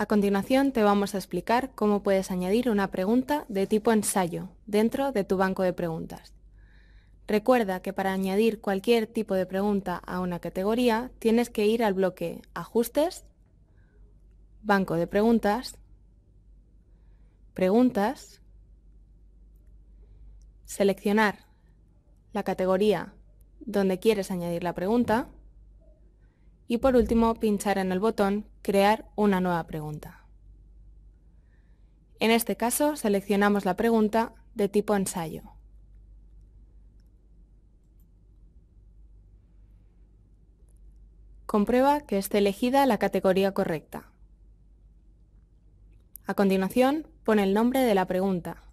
A continuación te vamos a explicar cómo puedes añadir una pregunta de tipo ensayo dentro de tu banco de preguntas. Recuerda que para añadir cualquier tipo de pregunta a una categoría tienes que ir al bloque Ajustes, Banco de Preguntas, Preguntas, seleccionar la categoría donde quieres añadir la pregunta, y por último pinchar en el botón Crear una nueva pregunta. En este caso seleccionamos la pregunta de tipo ensayo. Comprueba que esté elegida la categoría correcta. A continuación, pone el nombre de la pregunta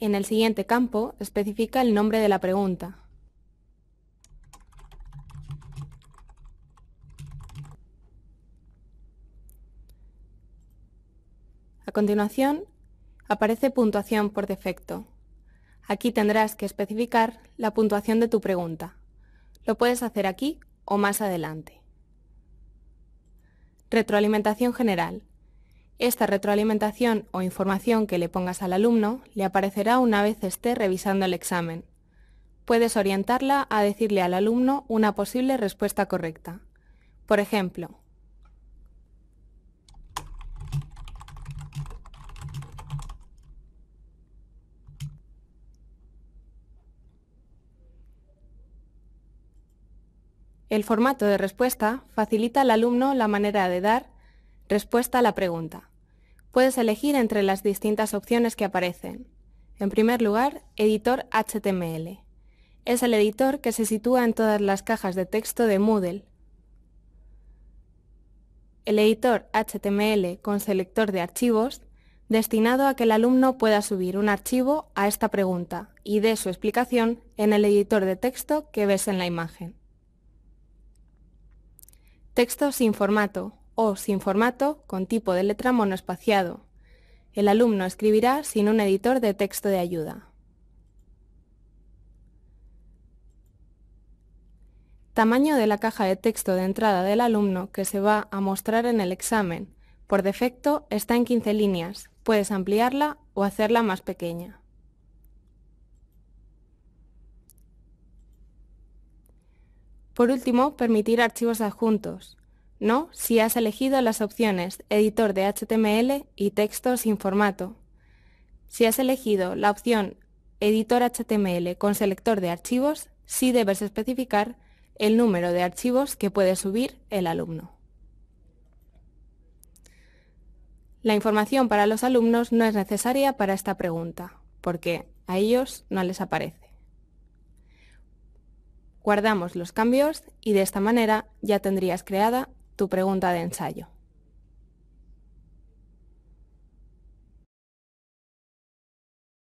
En el siguiente campo, especifica el nombre de la pregunta. A continuación, aparece puntuación por defecto. Aquí tendrás que especificar la puntuación de tu pregunta. Lo puedes hacer aquí o más adelante. Retroalimentación general. Esta retroalimentación o información que le pongas al alumno le aparecerá una vez esté revisando el examen. Puedes orientarla a decirle al alumno una posible respuesta correcta. Por ejemplo, El formato de respuesta facilita al alumno la manera de dar respuesta a la pregunta puedes elegir entre las distintas opciones que aparecen. En primer lugar, editor HTML. Es el editor que se sitúa en todas las cajas de texto de Moodle. El editor HTML con selector de archivos, destinado a que el alumno pueda subir un archivo a esta pregunta y dé su explicación en el editor de texto que ves en la imagen. Texto sin formato, o sin formato con tipo de letra monoespaciado. El alumno escribirá sin un editor de texto de ayuda. Tamaño de la caja de texto de entrada del alumno que se va a mostrar en el examen. Por defecto está en 15 líneas. Puedes ampliarla o hacerla más pequeña. Por último, permitir archivos adjuntos. No si has elegido las opciones editor de HTML y texto sin formato. Si has elegido la opción editor HTML con selector de archivos, sí debes especificar el número de archivos que puede subir el alumno. La información para los alumnos no es necesaria para esta pregunta, porque a ellos no les aparece. Guardamos los cambios y de esta manera ya tendrías creada tu pregunta de ensayo.